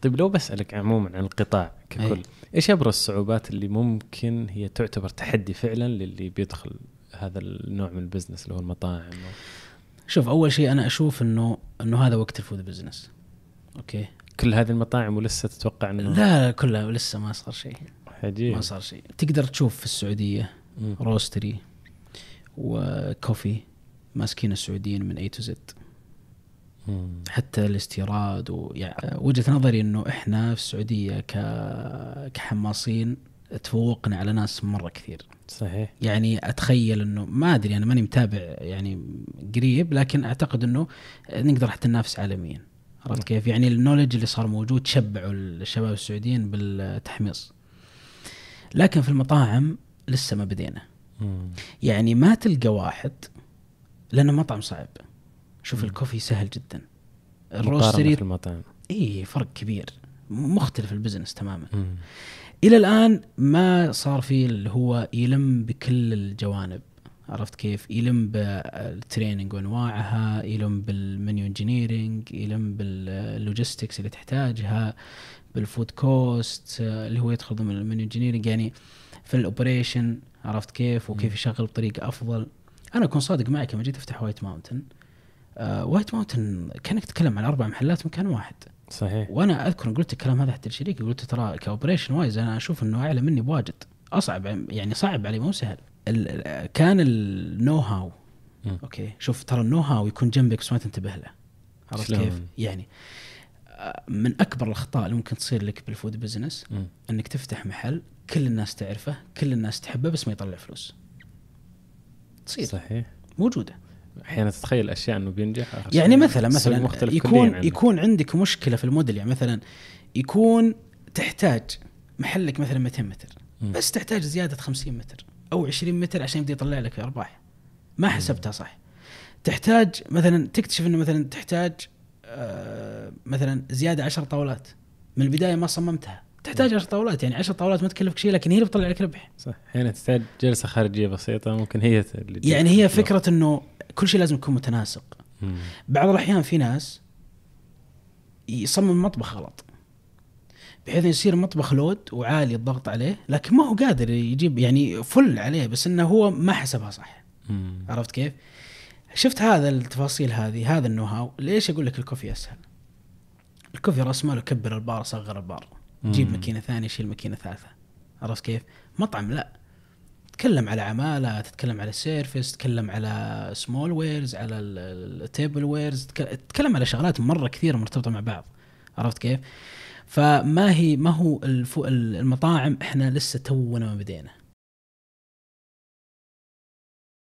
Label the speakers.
Speaker 1: طيب لو بسالك عموما عن القطاع ككل أي. ايش ابرز الصعوبات اللي ممكن هي تعتبر تحدي فعلا للي بيدخل هذا النوع من البزنس اللي هو المطاعم شوف اول شيء انا اشوف انه انه هذا وقت الفود بزنس اوكي كل هذه المطاعم ولسه تتوقع انه لا لا كلها ولسه ما صار شيء عجيب ما صار شيء تقدر تشوف في السعوديه م. روستري وكوفي ماسكين السعوديين من اي تو زد حتى الاستيراد ويعني آه، وجهه نظري انه احنا في السعوديه ك... كحماصين تفوقنا على ناس مره كثير صحيح يعني اتخيل انه ما ادري انا ماني متابع يعني قريب لكن اعتقد انه نقدر حتى ننافس عالميا عرفت كيف؟ يعني النولج اللي صار موجود شبعوا الشباب السعوديين بالتحميص. لكن في المطاعم لسه ما بدينا. يعني ما تلقى واحد لانه مطعم صعب. شوف الكوفي سهل جدا الروستري في المطاعم اي فرق كبير مختلف البزنس تماما م. الى الان ما صار في اللي هو يلم بكل الجوانب عرفت كيف؟ يلم بالتريننج وانواعها، يلم بالمنيو انجينيرنج، يلم باللوجيستكس اللي تحتاجها، بالفود كوست اللي هو يدخل ضمن المنيو انجينيرنج يعني في الاوبريشن عرفت كيف؟ وكيف يشغل بطريقه افضل. انا اكون صادق معك لما جيت افتح وايت ماونتن آه، وايت ماونتن كانك تتكلم عن اربع محلات مكان واحد صحيح وانا اذكر قلت الكلام هذا حتى لشريكي قلت ترى كاوبريشن وايز انا اشوف انه اعلى مني بواجد اصعب يعني صعب علي مو سهل كان النو هاو اوكي شوف ترى النو هاو يكون جنبك بس ما تنتبه له عرفت كيف؟ يعني آه، من اكبر الاخطاء اللي ممكن تصير لك بالفود بزنس م. انك تفتح محل كل الناس تعرفه كل الناس تحبه بس ما يطلع فلوس تصير صحيح موجوده احيانا تتخيل اشياء انه بينجح يعني مثلا مثلا يكون يعني. يكون عندك مشكله في الموديل يعني مثلا يكون تحتاج محلك مثلا 200 متر م. بس تحتاج زياده 50 متر او 20 متر عشان يبدا يطلع لك ارباح ما حسبتها صح تحتاج مثلا تكتشف انه مثلا تحتاج آه مثلا زياده 10 طاولات من البدايه ما صممتها تحتاج 10 طاولات يعني 10 طاولات ما تكلفك شيء لكن هي اللي بتطلع لك ربح صح احيانا يعني تحتاج جلسه خارجيه بسيطه ممكن هي اللي يعني هي فكره انه كل شيء لازم يكون متناسق مم. بعض الاحيان في ناس يصمم مطبخ غلط بحيث يصير مطبخ لود وعالي الضغط عليه لكن ما هو قادر يجيب يعني فل عليه بس انه هو ما حسبها صح مم. عرفت كيف؟ شفت هذا التفاصيل هذه هذا النوهاو ليش اقول لك الكوفي اسهل؟ الكوفي راس ماله كبر البار صغر البار جيب ماكينه ثانيه شيل ماكينه ثالثه عرفت كيف؟ مطعم لا تتكلم على عماله تتكلم على سيرفس تتكلم على سمول ويرز على التيبل ويرز تتكلم على شغلات مره كثيره مرتبطه مع بعض عرفت كيف؟ فما هي ما هو المطاعم احنا لسه تونا ما بدينا